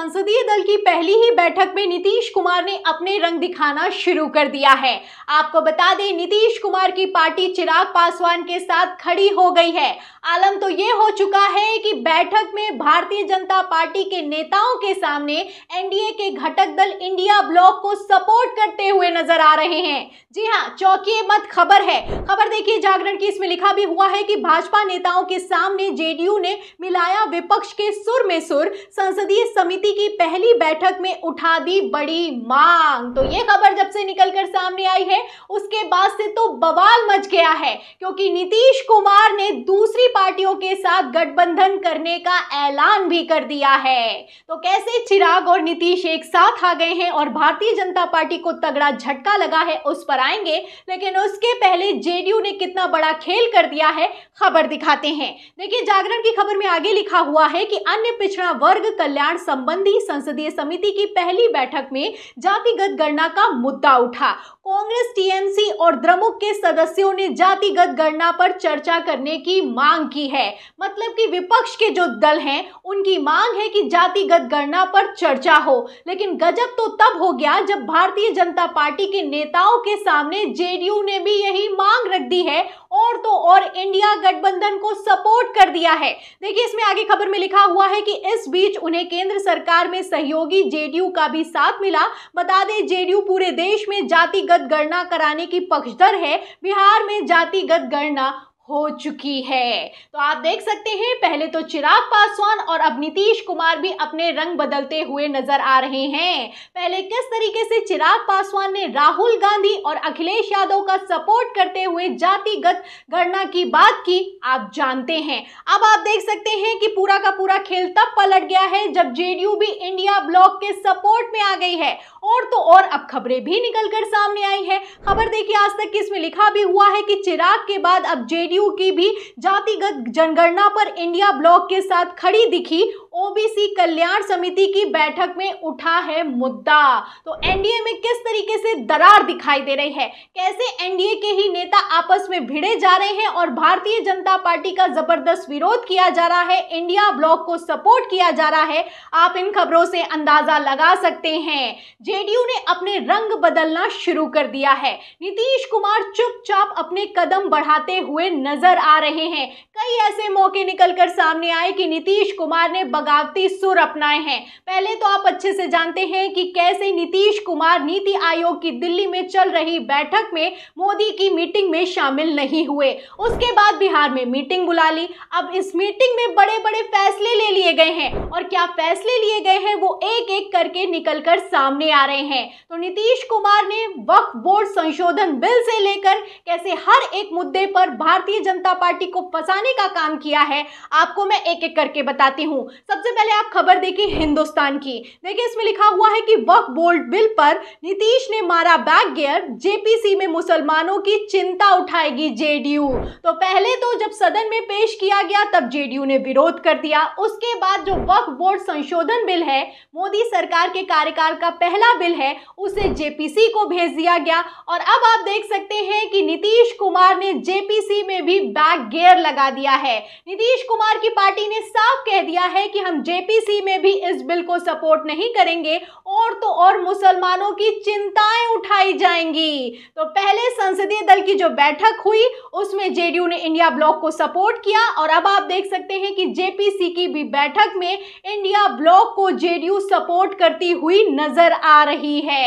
संसदीय दल की पहली ही बैठक में नीतीश कुमार ने अपने रंग दिखाना शुरू कर दिया है आपको बता दें नीतीश कुमार की पार्टी चिराग पासवान के साथ खड़ी हो गई है आलम तो ये हो चुका है कि बैठक में भारतीय जनता पार्टी के नेताओं के सामने एनडीए के घटक दल इंडिया ब्लॉक को सपोर्ट करते हुए नजर आ रहे हैं जी हाँ चौकी मत खबर है खबर देखिए जागरण की इसमें लिखा भी हुआ है कि भाजपा नेताओं के सामने जेडीयू ने मिलाया विपक्ष के सुर में सुर संसदीय समिति समिति की पहली बैठक में उठा दी बड़ी मांग तो ये खबर जब से निकलकर सामने आई है उसके बाद से तो बवाल मच गया है क्योंकि नीतीश कुमार ने दूसरी पार्टियों के साथ गठबंधन करने का ऐलान भी कर दिया है तो कैसे चिराग और नीतीश एक साथ आ गए हैं और भारतीय जनता पार्टी को तगड़ा झटका लगा है उस पर आएंगे लेकिन उसके पहले जेडीयू ने कितना बड़ा खेल कर दिया है खबर दिखाते हैं देखिए जागरण की खबर में आगे लिखा हुआ है कि अन्य पिछड़ा वर्ग कल्याण संबंध गांधी संसदीय समिति की पहली बैठक में जातिगत गणना का मुद्दा उठा कांग्रेस टीएमसी और द्रमुक के सदस्यों ने जातिगत गणना पर चर्चा करने की मांग की है मतलब कि विपक्ष के जो दल हैं उनकी मांग है कि जातिगत गणना पर चर्चा हो लेकिन गजब तो तब हो गया जब भारतीय जनता पार्टी के नेताओं के सामने जेडीयू ने भी यही मांग रख दी है और तो और इंडिया गठबंधन को सपोर्ट कर दिया है देखिए इसमें आगे खबर में लिखा हुआ है कि इस बीच उन्हें केंद्र सरकार सरकार में सहयोगी जेडीयू का भी साथ मिला बता दें जेडीयू पूरे देश में जातिगत गणना कराने की पक्षधर है बिहार में जातिगत गणना हो चुकी है तो आप देख सकते हैं पहले तो चिराग पासवान और अब नीतीश कुमार भी अपने रंग बदलते हुए नजर आ रहे हैं पहले किस तरीके से चिराग पासवान ने राहुल गांधी और अखिलेश यादव का सपोर्ट करते हुए जातिगत गणना की बात की आप जानते हैं अब आप देख सकते हैं कि पूरा का पूरा खेल तब पलट गया है जब जेडीयू भी इंडिया ब्लॉक के सपोर्ट में आ गई है और तो और अब खबरें भी निकलकर सामने आई है खबर देखिए आज तक इसमें लिखा भी हुआ है कि चिराग के बाद अब जेडीयू की भी जातिगत जनगणना पर इंडिया ब्लॉक के साथ खड़ी दिखी ओबीसी कल्याण समिति की बैठक में उठा है मुद्दा तो एनडीए में किस तरीके से दरार दिखाई दे रही है कैसे एनडीए के ही नेता आपस में भिड़े जा रहे हैं और भारतीय जनता पार्टी का जबरदस्त विरोध किया जा रहा है इंडिया ब्लॉक को सपोर्ट किया जा रहा है आप इन खबरों से अंदाजा लगा सकते हैं जेडीयू ने अपने रंग बदलना शुरू कर दिया है नीतीश कुमार चुपचाप अपने कदम बढ़ाते हुए नजर आ रहे हैं कई ऐसे मौके निकलकर सामने आए कि नीतीश कुमार ने बगावती सुर अपनाए हैं पहले तो आप अच्छे से जानते हैं कि कैसे नीतीश कुमार नीति आयोग की दिल्ली में चल रही बैठक में मोदी की मीटिंग में शामिल नहीं हुए उसके बाद बिहार में मीटिंग बुला ली अब इस मीटिंग में बड़े बड़े फैसले ले लिए गए हैं और क्या फैसले लिए गए हैं वो एक एक करके निकल कर सामने आ रहे हैं तो नीतीश कुमार ने वक्फ बोर्ड संशोधन बिल से लेकर कैसे हर एक मुद्दे पर भारतीय जनता पार्टी को फंसाने का काम किया है आपको मैं एक एक करके बताती हूँ सबसे पहले आप खबर देखिए हिंदुस्तान की देखिए इसमें लिखा हुआ है कि वक्फ बोर्ड बिल पर नीतीश ने मारा बैक गियर जेपीसी में मुसलमानों की चिंता उठाएगी जेडीयू तो पहले तो जब सदन में पेश किया गया तब जेडीयू ने विरोध कर दिया उसके बाद जो वक्फ बोर्ड संशोधन बिल है मोदी सरकार के कार्यकाल का पहला बिल है उसे जेपीसी को भेज दिया गया और अब आप देख सकते हैं कि नीतीश कुमार ने जेपीसी में भी बैक गेयर लगा दिया है नीतीश कुमार की पार्टी ने साफ कह दिया है कि कि हम जेपीसी में भी इस बिल को सपोर्ट नहीं करेंगे और तो और मुसलमानों की चिंताएं उठाई जाएंगी तो पहले संसदीय दल की जो बैठक हुई उसमें जेडीयू ने इंडिया ब्लॉक को सपोर्ट किया और अब आप देख सकते हैं कि जेपीसी की भी बैठक में इंडिया ब्लॉक को जेडीयू सपोर्ट करती हुई नजर आ रही है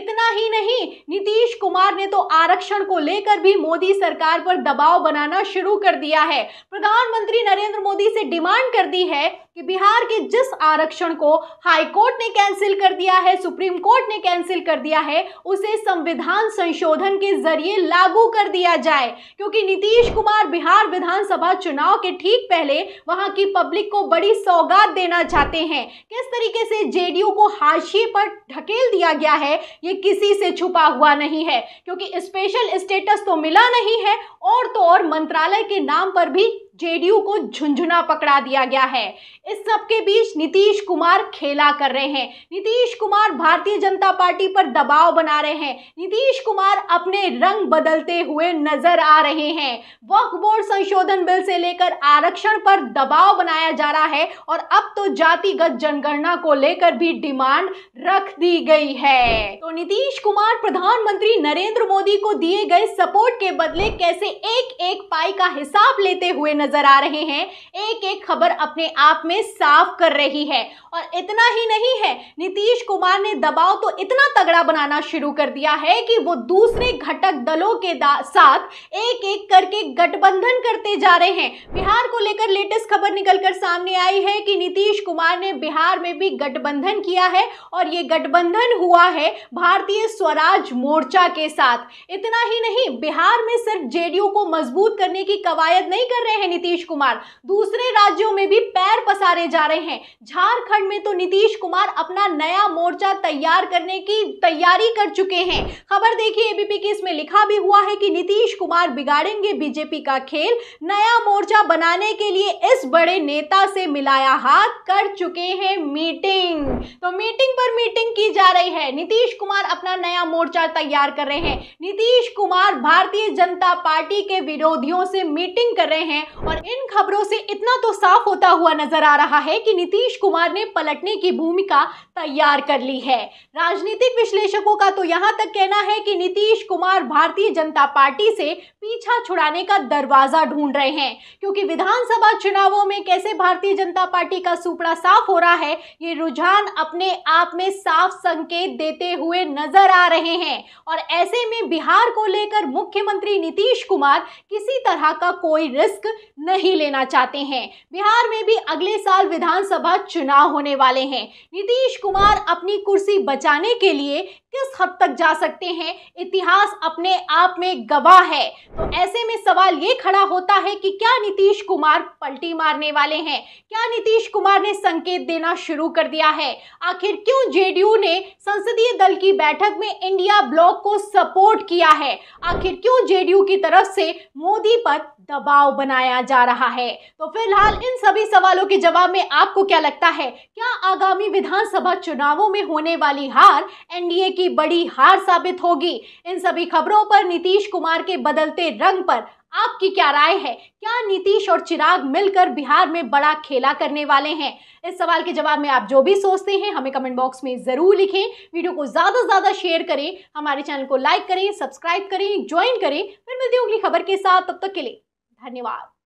इतना ही नहीं नीतीश कुमार ने तो आरक्षण को लेकर भी मोदी सरकार पर दबाव बनाना शुरू कर दिया है प्रधानमंत्री नरेंद्र मोदी से डिमांड कर दी है कि बिहार के जिस आरक्षण को हाईकोर्ट ने कैंसिल कर दिया है सुप्रीम कोर्ट ने कैंसिल कर दिया है उसे संविधान संशोधन के जरिए लागू कर दिया जाए क्योंकि नीतीश कुमार बिहार विधानसभा चुनाव के ठीक पहले वहां की पब्लिक को बड़ी सौगात देना चाहते हैं किस तरीके से जेडीयू को हाशिए पर ढकेल दिया गया है ये किसी से छुपा हुआ नहीं है क्योंकि स्पेशल स्टेटस तो मिला नहीं है और तो और मंत्रालय के नाम पर भी जेडीयू को झुंझुना पकड़ा दिया गया है इस सब के बीच नीतीश कुमार खेला कर रहे हैं नीतीश कुमार भारतीय जनता पार्टी पर दबाव बना रहे हैं नीतीश कुमार अपने रंग बदलते हुए नजर आ रहे हैं वक्फ बोर्ड संशोधन बिल से लेकर आरक्षण पर दबाव बनाया जा रहा है और अब तो जातिगत जनगणना को लेकर भी डिमांड रख दी गई है तो नीतीश कुमार प्रधानमंत्री नरेंद्र मोदी को दिए गए सपोर्ट के बदले कैसे एक एक पाई का हिसाब लेते हुए नजर नजर आ रहे हैं एक एक खबर अपने आप में साफ कर रही है और इतना ही नहीं है नीतीश कुमार ने दबाव तो इतना तगड़ा बनाना शुरू कर दिया है कि वो दूसरे घटक दलों के साथ एक एक करके गठबंधन करते जा रहे हैं बिहार को लेकर लेटेस्ट खबर निकलकर सामने आई है कि नीतीश कुमार ने बिहार में भी गठबंधन किया है और ये गठबंधन हुआ है भारतीय स्वराज मोर्चा के साथ इतना ही नहीं बिहार में सिर्फ जेडीयू को मजबूत करने की कवायद नहीं कर रहे हैं नीतीश कुमार दूसरे राज्यों में भी पैर पसारे जा रहे हैं झारखंड में तो नीतीश कुमार अपना नया मोर्चा तैयार करने की तैयारी कर चुके हैं खबर देखिए एबीपी की इसमें लिखा भी हुआ है कि नीतीश कुमार बिगाड़ेंगे बीजेपी का खेल नया मोर्चा बनाने के लिए इस बड़े नेता से मिलाया हाथ कर चुके हैं मीटिंग तो मीटिंग मीटिंग की जा रही है नीतीश कुमार अपना नया मोर्चा तैयार कर रहे हैं नीतीश कुमार भारतीय जनता पार्टी के विरोधियों से मीटिंग कर रहे हैं और इन खबरों से इतना तो साफ होता हुआ नजर आ रहा है कि नीतीश कुमार ने पलटने की भूमिका तैयार कर ली है राजनीतिक विश्लेषकों का तो यहाँ तक कहना है कि नीतीश कुमार भारतीय जनता पार्टी से पीछा छुड़ाने का दरवाजा ढूंढ रहे हैं क्योंकि विधानसभा चुनावों में कैसे भारतीय जनता पार्टी का सुपड़ा साफ हो रहा है ये रुझान अपने आप में साफ संकेत देते हुए नजर आ रहे हैं और ऐसे में बिहार को लेकर मुख्यमंत्री नीतीश कुमार किसी तरह का कोई रिस्क नहीं लेना चाहते हैं बिहार में भी अगले साल विधानसभा चुनाव होने वाले हैं नीतीश कुमार अपनी कुर्सी बचाने के लिए किस हद तक जा सकते हैं इतिहास अपने आप में गवाह है तो ऐसे में सवाल ये खड़ा होता है कि क्या नीतीश कुमार पलटी मारने वाले हैं क्या नीतीश कुमार ने संकेत देना शुरू कर दिया है आखिर क्यों जेडीयू ने संसदीय दल की बैठक में इंडिया ब्लॉक को सपोर्ट किया है आखिर क्यों जेडीयू की तरफ से मोदी पर दबाव बनाया जा रहा है तो फिलहाल इन सभी सवालों के जवाब में आपको क्या लगता है क्या आगामी विधानसभा चुनावों में होने वाली हार एनडीए की बड़ी हार साबित होगी इन सभी खबरों पर नीतीश कुमार के बदलते रंग पर आपकी क्या राय है क्या नीतीश और चिराग मिलकर बिहार में बड़ा खेला करने वाले हैं इस सवाल के जवाब में आप जो भी सोचते हैं हमें कमेंट बॉक्स में ज़रूर लिखें वीडियो को ज़्यादा से ज़्यादा शेयर करें हमारे चैनल को लाइक करें सब्सक्राइब करें ज्वाइन करें फिर मिलती होगी खबर के साथ तब तक के लिए धन्यवाद